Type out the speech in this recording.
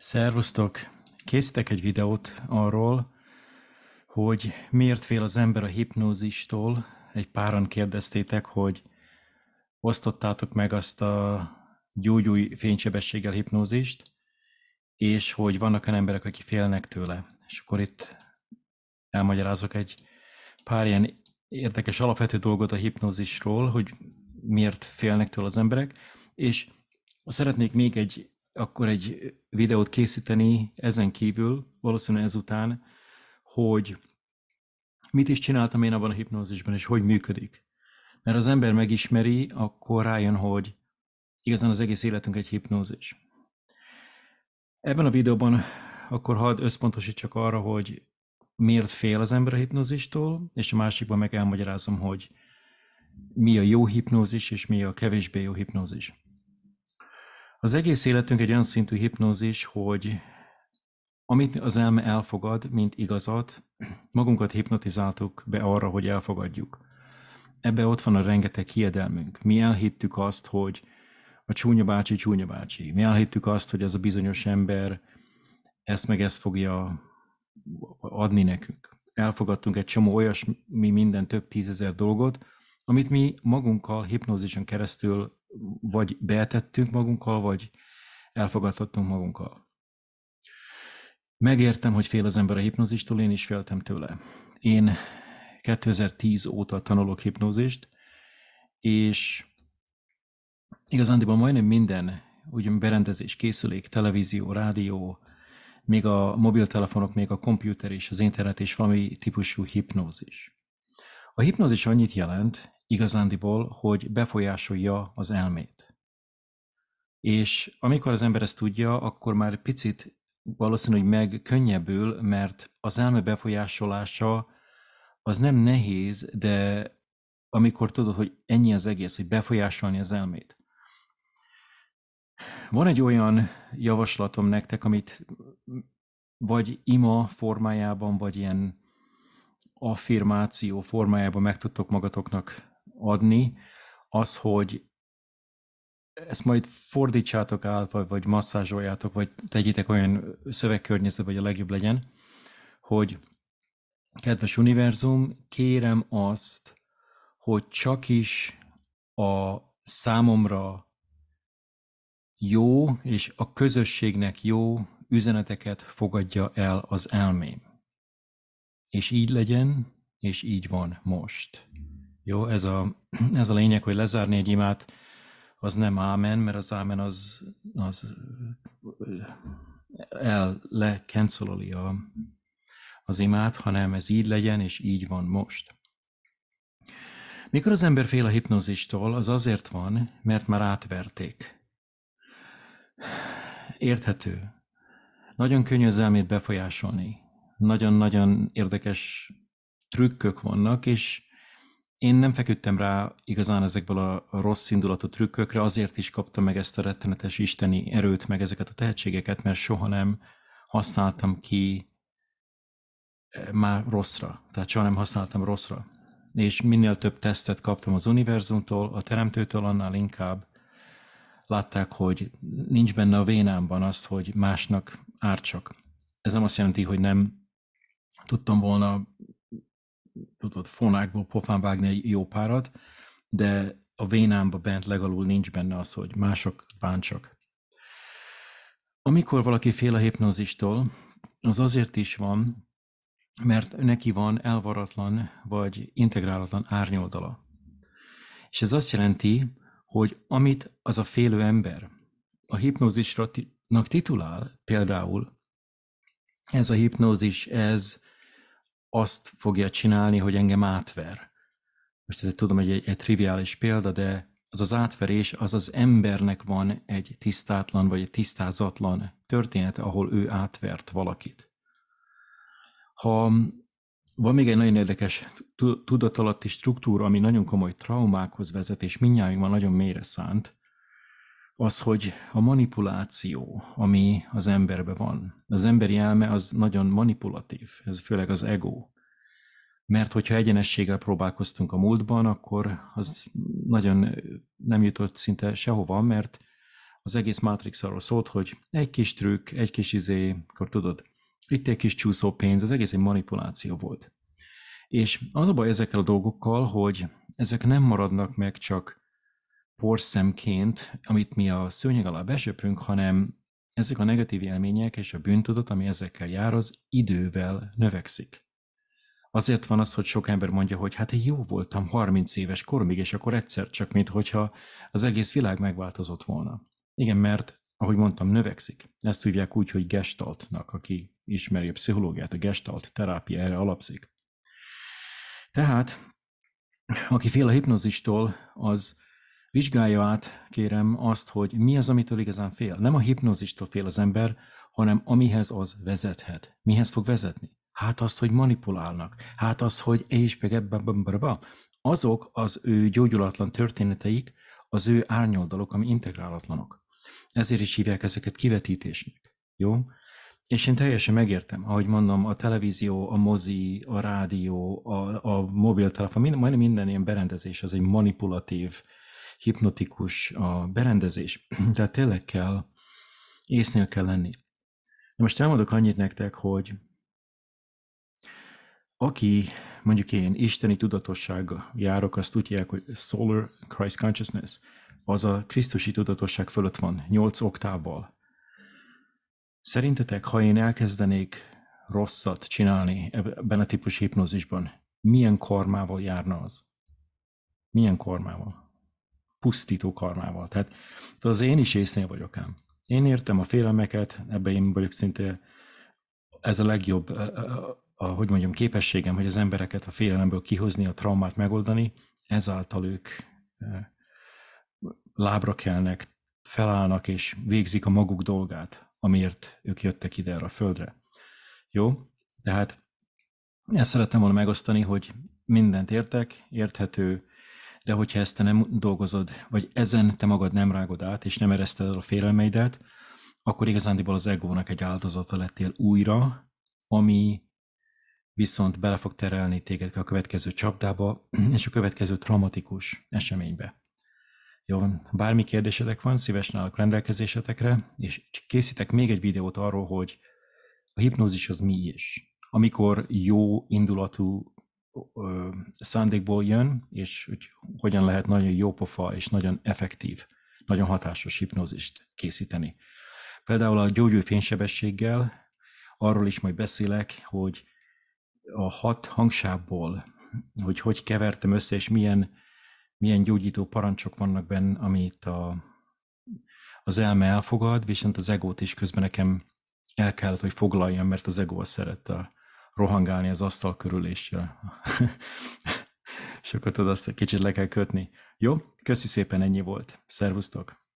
Szervusztok! Készítek egy videót arról, hogy miért fél az ember a hipnózistól. Egy páran kérdeztétek, hogy osztottátok meg azt a gyógyúj fénysebességgel hipnózist, és hogy vannak olyan emberek, akik félnek tőle. És akkor itt elmagyarázok egy pár ilyen érdekes alapvető dolgot a hipnózisról, hogy miért félnek tőle az emberek, és szeretnék még egy akkor egy videót készíteni ezen kívül, valószínűleg ezután, hogy mit is csináltam én abban a hipnózisban, és hogy működik. Mert az ember megismeri, akkor rájön, hogy igazán az egész életünk egy hipnózis. Ebben a videóban akkor hadd összpontosítsak arra, hogy miért fél az ember a hipnózistól, és a másikban meg elmagyarázom, hogy mi a jó hipnózis, és mi a kevésbé jó hipnózis. Az egész életünk egy olyan szintű hipnózis, hogy amit az elme elfogad, mint igazat, magunkat hipnotizáltuk be arra, hogy elfogadjuk. Ebbe ott van a rengeteg hiedelmünk. Mi elhittük azt, hogy a csúnya bácsi, csúnya bácsi. Mi elhittük azt, hogy ez a bizonyos ember ezt meg ezt fogja adni nekünk. Elfogadtunk egy csomó olyasmi minden több tízezer dolgot, amit mi magunkkal hipnózison keresztül vagy beetettünk magunkkal, vagy elfogadhattunk magunkkal. Megértem, hogy fél az ember a hipnózistól, én is féltem tőle. Én 2010 óta tanulok hipnózist, és igazándiban majdnem minden ugye berendezés, készülék, televízió, rádió, még a mobiltelefonok, még a komputer és az internet és valami típusú hipnózis. A hipnózis annyit jelent, igazándiból, hogy befolyásolja az elmét. És amikor az ember ezt tudja, akkor már picit valószínűleg meg könnyebbül, mert az elme befolyásolása az nem nehéz, de amikor tudod, hogy ennyi az egész, hogy befolyásolni az elmét. Van egy olyan javaslatom nektek, amit vagy ima formájában, vagy ilyen affirmáció formájában meg tudtok magatoknak adni, az, hogy ezt majd fordítsátok át, vagy masszázsoljátok, vagy tegyétek olyan szövegkörnyezet, hogy a legjobb legyen, hogy kedves univerzum, kérem azt, hogy csak is a számomra jó és a közösségnek jó üzeneteket fogadja el az elmém. És így legyen, és így van most. Jó, ez a, ez a lényeg, hogy lezárni egy imát, az nem ámen, mert az ámen az, az el, le, a, az imát, hanem ez így legyen, és így van most. Mikor az ember fél a hipnózistól, az azért van, mert már átverték. Érthető. Nagyon könnyű az elmét befolyásolni. Nagyon-nagyon érdekes trükkök vannak, és én nem feküdtem rá igazán ezekből a rossz indulatú trükkökre, azért is kaptam meg ezt a rettenetes isteni erőt, meg ezeket a tehetségeket, mert soha nem használtam ki eh, már rosszra, tehát soha nem használtam rosszra. És minél több tesztet kaptam az univerzumtól, a teremtőtől, annál inkább látták, hogy nincs benne a vénámban az, hogy másnak ártsak. Ez nem azt jelenti, hogy nem tudtam volna tudod, fonákból pofán vágni egy jó párat, de a vénámba bent legalul nincs benne az, hogy mások bántsak. Amikor valaki fél a hipnózistól, az azért is van, mert neki van elvaratlan vagy integrálatlan árnyoldala. És ez azt jelenti, hogy amit az a félő ember a hipnózisnak titulál, például ez a hipnózis, ez azt fogja csinálni, hogy engem átver. Most ez tudom, hogy egy, egy triviális példa, de az az átverés, az az embernek van egy tisztátlan vagy egy tisztázatlan története, ahol ő átvert valakit. Ha van még egy nagyon érdekes tudatalatti struktúra, ami nagyon komoly traumákhoz vezet, és mindjárt van nagyon mélyre szánt, az, hogy a manipuláció, ami az emberbe van, az emberi elme az nagyon manipulatív, ez főleg az ego. Mert hogyha egyenességgel próbálkoztunk a múltban, akkor az nagyon nem jutott szinte sehova, mert az egész Matrix arról szólt, hogy egy kis trükk, egy kis izé, akkor tudod, itt egy kis csúszó pénz, az egész egy manipuláció volt. És az a baj ezekkel a dolgokkal, hogy ezek nem maradnak meg csak porszemként, amit mi a szőnyeg alá besöprünk, hanem ezek a negatív élmények és a bűntudat, ami ezekkel jár, az idővel növekszik. Azért van az, hogy sok ember mondja, hogy hát én jó voltam 30 éves koromig, és akkor egyszer csak, minthogyha az egész világ megváltozott volna. Igen, mert, ahogy mondtam, növekszik. Ezt hívják úgy, hogy gestaltnak, aki ismeri a pszichológiát, a gestalt terápia erre alapszik. Tehát, aki fél a hipnozistól, az Vizsgálja át, kérem, azt, hogy mi az, amitől igazán fél. Nem a hipnózistól fél az ember, hanem amihez az vezethet. Mihez fog vezetni? Hát azt, hogy manipulálnak. Hát az, hogy és azok az ő gyógyulatlan történeteik, az ő árnyoldalok, ami integrálatlanok. Ezért is hívják ezeket kivetítésnek. Jó? És én teljesen megértem, ahogy mondom, a televízió, a mozi, a rádió, a, a mobiltelefon, minden, majdnem minden ilyen berendezés az egy manipulatív uh, hipnotikus a berendezés. Tehát tényleg kell, észnél kell lenni. Na most elmondok annyit nektek, hogy aki mondjuk én isteni tudatossággal járok, azt tudják, hogy Solar Christ Consciousness, az a krisztusi tudatosság fölött van, 8 oktával. Szerintetek, ha én elkezdenék rosszat csinálni ebben a típus hipnózisban, milyen kormával járna az? Milyen kormával? pusztító karmával. Tehát az én is észnél vagyok ám. Én értem a félelmeket, ebben én vagyok szinte ez a legjobb, a, a, hogy mondjam, képességem, hogy az embereket a félelemből kihozni, a traumát megoldani, ezáltal ők lábra kelnek, felállnak és végzik a maguk dolgát, amiért ők jöttek ide erre a földre. Jó? Tehát ezt szerettem volna megosztani, hogy mindent értek, érthető, de hogyha ezt te nem dolgozod, vagy ezen te magad nem rágod át, és nem ereszted el a félelmeidet, akkor igazándiból az egónak egy áldozata lettél újra, ami viszont bele fog terelni téged a következő csapdába, és a következő traumatikus eseménybe. Jó, bármi kérdésedek van, szívesen állok rendelkezésetekre, és készítek még egy videót arról, hogy a hipnózis az mi is. Amikor jó indulatú szándékból jön, és hogy hogyan lehet nagyon jópofa és nagyon effektív, nagyon hatásos hipnózist készíteni. Például a gyógyulő fénysebességgel, arról is majd beszélek, hogy a hat hangsából, hogy hogy kevertem össze, és milyen, milyen gyógyító parancsok vannak benne, amit a, az elme elfogad, viszont az egót is közben nekem el kellett, hogy foglaljam, mert az ego szeret a, rohangálni az asztal körül, és, és akkor tudod azt, kicsit le kell kötni. Jó, köszi szépen, ennyi volt. Szervusztok!